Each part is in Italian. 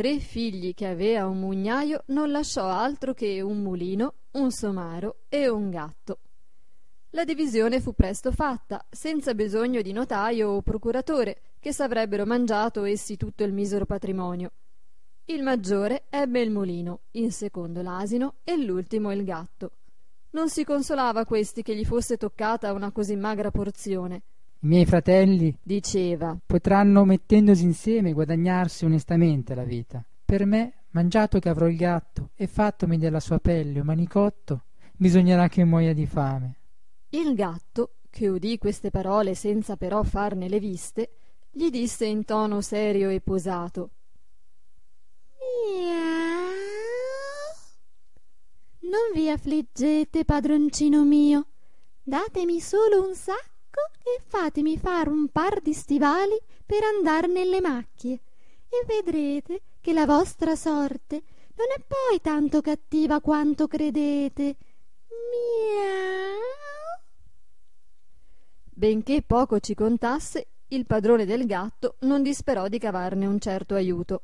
tre figli che aveva un mugnaio non lasciò altro che un mulino, un somaro e un gatto. La divisione fu presto fatta, senza bisogno di notaio o procuratore, che s'avrebbero mangiato essi tutto il misero patrimonio. Il maggiore ebbe il mulino, il secondo l'asino e l'ultimo il gatto. Non si consolava questi che gli fosse toccata una così magra porzione, i miei fratelli, diceva, potranno mettendosi insieme guadagnarsi onestamente la vita. Per me, mangiato che avrò il gatto e fattomi della sua pelle un manicotto, bisognerà che muoia di fame. Il gatto, che udì queste parole senza però farne le viste, gli disse in tono serio e posato: Miau. Non vi affliggete, padroncino mio. Datemi solo un sacco e fatemi fare un par di stivali per andar nelle macchie e vedrete che la vostra sorte non è poi tanto cattiva quanto credete. Miau. Benché poco ci contasse, il padrone del gatto non disperò di cavarne un certo aiuto.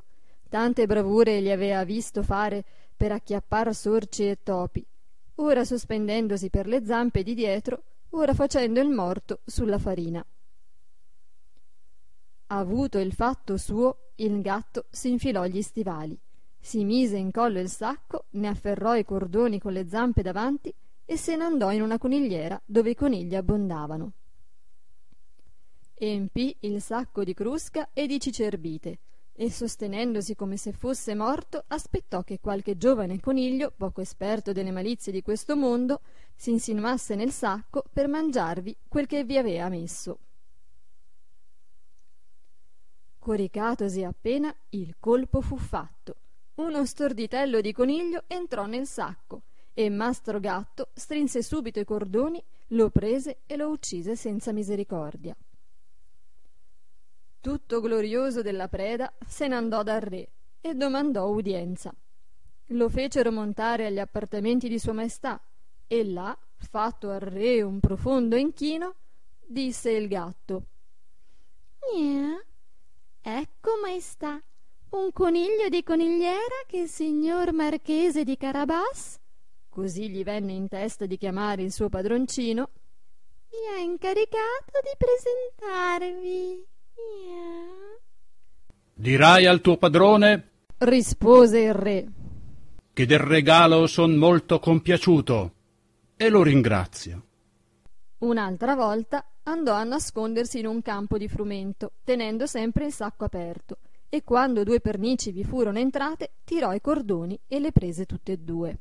Tante bravure gli aveva visto fare per acchiappar sorci e topi. Ora sospendendosi per le zampe di dietro, ora facendo il morto sulla farina. Avuto il fatto suo, il gatto s'infilò gli stivali, si mise in collo il sacco, ne afferrò i cordoni con le zampe davanti e se ne andò in una conigliera dove i conigli abbondavano. Empì il sacco di crusca e di cicerbite, e sostenendosi come se fosse morto, aspettò che qualche giovane coniglio, poco esperto delle malizie di questo mondo, si insinuasse nel sacco per mangiarvi quel che vi aveva messo. Coricatosi appena, il colpo fu fatto. Uno storditello di coniglio entrò nel sacco e Mastro Gatto strinse subito i cordoni, lo prese e lo uccise senza misericordia tutto glorioso della preda, se n'andò dal re e domandò udienza. Lo fecero montare agli appartamenti di Sua Maestà e là, fatto al re un profondo inchino, disse il gatto. Nia, ecco, maestà, un coniglio di conigliera che il signor marchese di Carabas, così gli venne in testa di chiamare il suo padroncino, mi ha incaricato di presentarvi. Dirai al tuo padrone, rispose il re, che del regalo son molto compiaciuto e lo ringrazio. Un'altra volta andò a nascondersi in un campo di frumento, tenendo sempre il sacco aperto, e quando due pernici vi furono entrate, tirò i cordoni e le prese tutte e due.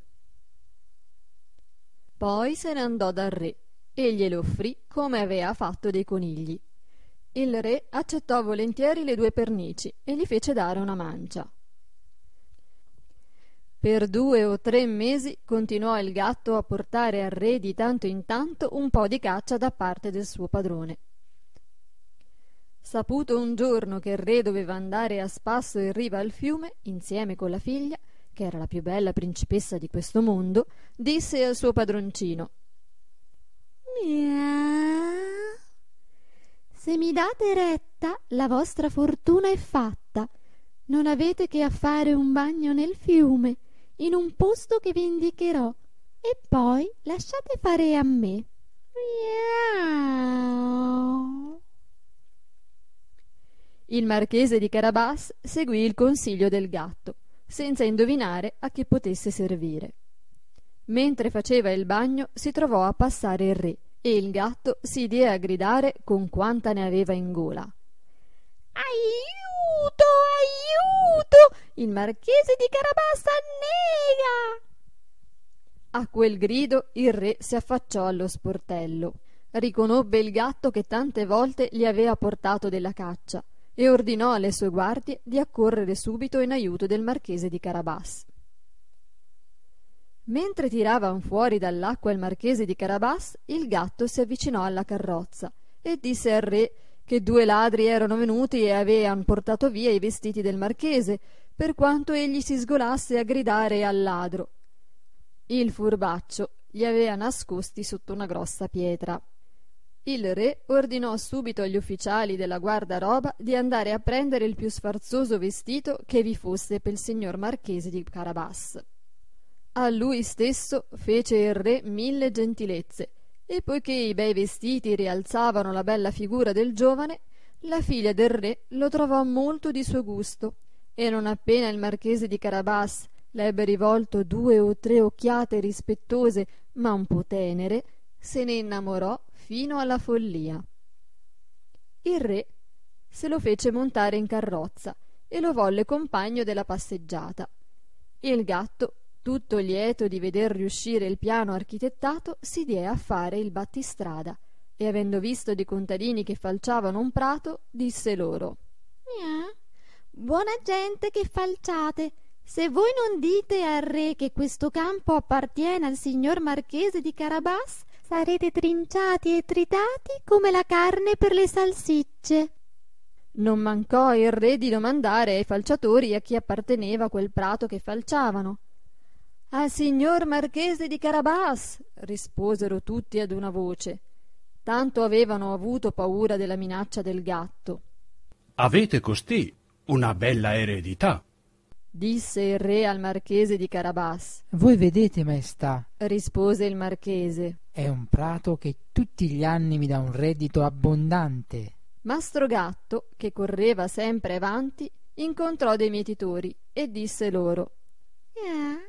Poi se ne andò dal re e glielo offrì come aveva fatto dei conigli, il re accettò volentieri le due pernici e gli fece dare una mancia. Per due o tre mesi continuò il gatto a portare al re di tanto in tanto un po' di caccia da parte del suo padrone. Saputo un giorno che il re doveva andare a spasso in riva al fiume, insieme con la figlia, che era la più bella principessa di questo mondo, disse al suo padroncino Miau se mi date retta, la vostra fortuna è fatta. Non avete che a fare un bagno nel fiume, in un posto che vi indicherò, e poi lasciate fare a me. Il marchese di Carabas seguì il consiglio del gatto, senza indovinare a che potesse servire. Mentre faceva il bagno si trovò a passare il re, e il gatto si diè a gridare con quanta ne aveva in gola. Aiuto, aiuto! Il marchese di Carabassa annega! A quel grido il re si affacciò allo sportello. Riconobbe il gatto che tante volte gli aveva portato della caccia e ordinò alle sue guardie di accorrere subito in aiuto del marchese di Carabassa. Mentre tiravan fuori dall'acqua il marchese di Carabas, il gatto si avvicinò alla carrozza e disse al re che due ladri erano venuti e avean portato via i vestiti del marchese, per quanto egli si sgolasse a gridare al ladro. Il furbaccio li aveva nascosti sotto una grossa pietra. Il re ordinò subito agli ufficiali della guardaroba di andare a prendere il più sfarzoso vestito che vi fosse per il signor marchese di Carabas. A lui stesso fece il re mille gentilezze, e poiché i bei vestiti rialzavano la bella figura del giovane, la figlia del re lo trovò molto di suo gusto, e non appena il marchese di Carabas le ebbe rivolto due o tre occhiate rispettose ma un po tenere, se ne innamorò fino alla follia. Il re se lo fece montare in carrozza e lo volle compagno della passeggiata. Il gatto tutto lieto di veder riuscire il piano architettato, si diè a fare il battistrada e avendo visto dei contadini che falciavano un prato, disse loro Gnà, ah, buona gente che falciate, se voi non dite al re che questo campo appartiene al signor marchese di Carabas, sarete trinciati e tritati come la carne per le salsicce. Non mancò il re di domandare ai falciatori a chi apparteneva quel prato che falciavano, al signor Marchese di Carabas, risposero tutti ad una voce. Tanto avevano avuto paura della minaccia del gatto. Avete costì una bella eredità, disse il re al marchese di Carabas. Voi vedete, maestà, rispose il marchese. È un prato che tutti gli anni mi dà un reddito abbondante. Mastro Gatto, che correva sempre avanti, incontrò dei mietitori e disse loro: yeah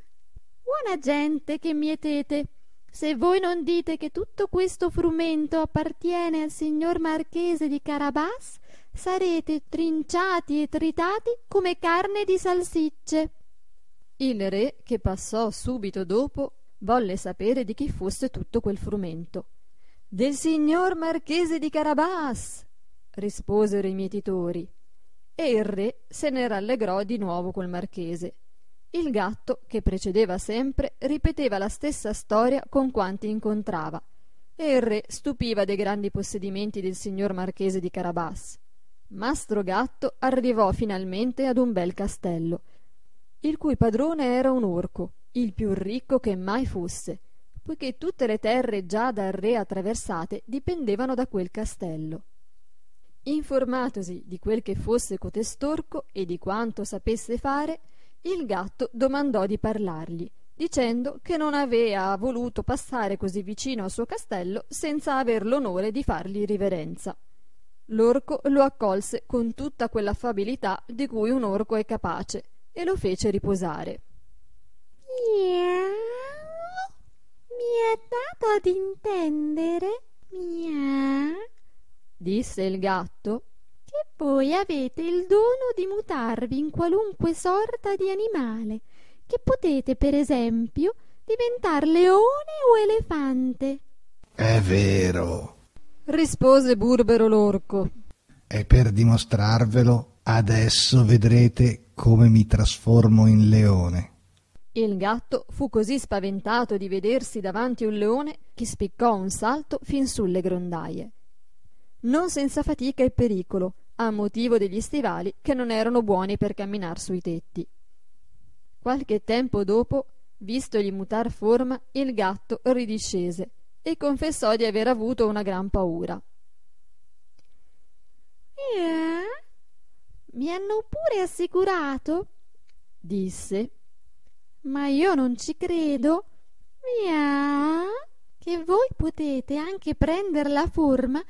buona gente che mietete se voi non dite che tutto questo frumento appartiene al signor marchese di carabas sarete trinciati e tritati come carne di salsicce il re che passò subito dopo volle sapere di chi fosse tutto quel frumento del signor marchese di carabas risposero i mietitori e il re se ne rallegrò di nuovo col marchese il gatto, che precedeva sempre, ripeteva la stessa storia con quanti incontrava, e il re stupiva dei grandi possedimenti del signor marchese di Carabas. Mastro Gatto arrivò finalmente ad un bel castello, il cui padrone era un orco, il più ricco che mai fosse, poiché tutte le terre già dal re attraversate dipendevano da quel castello. Informatosi di quel che fosse cotestorco e di quanto sapesse fare, il gatto domandò di parlargli, dicendo che non avea voluto passare così vicino al suo castello senza aver l'onore di fargli riverenza. L'orco lo accolse con tutta quell'affabilità di cui un orco è capace e lo fece riposare. Miau, mi è dato ad intendere, miau, disse il gatto voi avete il dono di mutarvi in qualunque sorta di animale, che potete, per esempio, diventar leone o elefante. È vero, rispose Burbero l'orco. E per dimostrarvelo, adesso vedrete come mi trasformo in leone. Il gatto fu così spaventato di vedersi davanti un leone che spiccò un salto fin sulle grondaie. Non senza fatica e pericolo, a motivo degli stivali che non erano buoni per camminar sui tetti. Qualche tempo dopo, vistogli mutar forma, il gatto ridiscese e confessò di aver avuto una gran paura. Yeah. Mi hanno pure assicurato, disse. Ma io non ci credo. Mia, che voi potete anche prendere la forma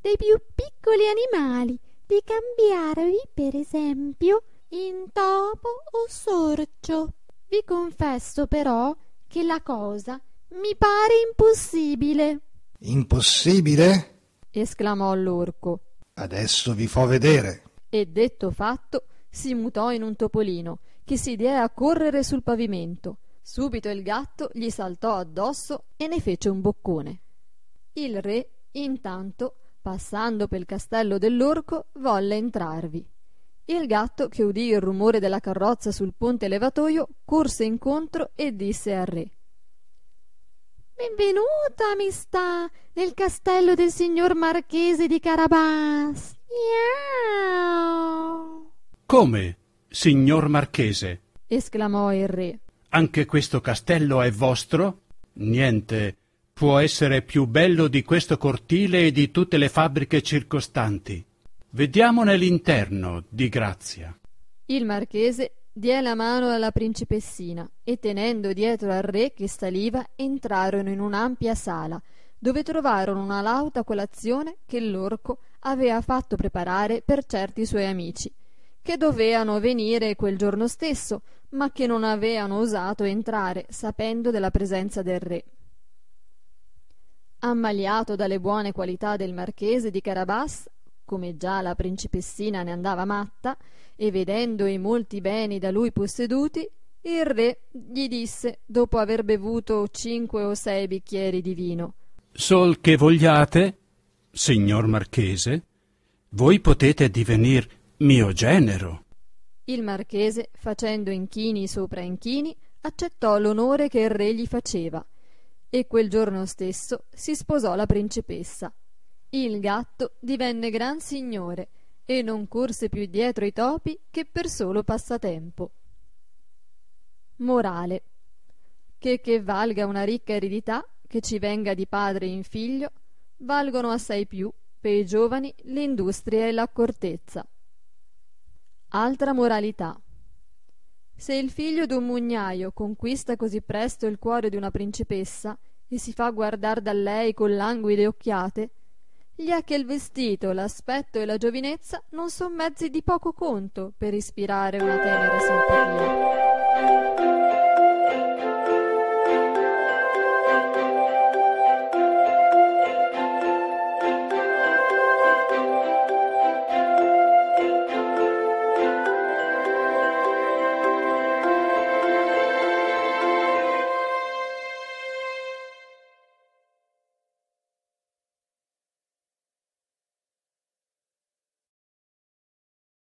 dei più piccoli animali di cambiarvi per esempio in topo o sorcio. Vi confesso però che la cosa mi pare impossibile. Impossibile? esclamò l'orco. Adesso vi fo vedere. E detto fatto, si mutò in un topolino che si diede a correre sul pavimento. Subito il gatto gli saltò addosso e ne fece un boccone. Il re, intanto, passando pel castello dell'orco, volle entrarvi. Il gatto, che udì il rumore della carrozza sul ponte levatoio, corse incontro e disse al re Benvenuta, amistà, nel castello del signor Marchese di Carabas. Miau! Come, signor Marchese? esclamò il re. Anche questo castello è vostro? Niente, può essere più bello di questo cortile e di tutte le fabbriche circostanti. Vediamone l'interno, di grazia. Il marchese diè la mano alla principessina e tenendo dietro al re che saliva entrarono in un'ampia sala dove trovarono una lauta colazione che l'orco aveva fatto preparare per certi suoi amici che doveano venire quel giorno stesso ma che non aveano osato entrare sapendo della presenza del re Ammaliato dalle buone qualità del marchese di Carabas, come già la principessina ne andava matta, e vedendo i molti beni da lui posseduti, il re gli disse, dopo aver bevuto cinque o sei bicchieri di vino, Sol che vogliate, signor marchese, voi potete divenir mio genero. Il marchese, facendo inchini sopra inchini, accettò l'onore che il re gli faceva e quel giorno stesso si sposò la principessa. Il gatto divenne gran signore e non corse più dietro i topi che per solo passatempo. Morale che che valga una ricca eredità che ci venga di padre in figlio, valgono assai più per i giovani l'industria e l'accortezza. Altra moralità se il figlio d'un mugnaio conquista così presto il cuore di una principessa e si fa guardar da lei con languide occhiate, gli è che il vestito, l'aspetto e la giovinezza non son mezzi di poco conto per ispirare una tenera simpatia.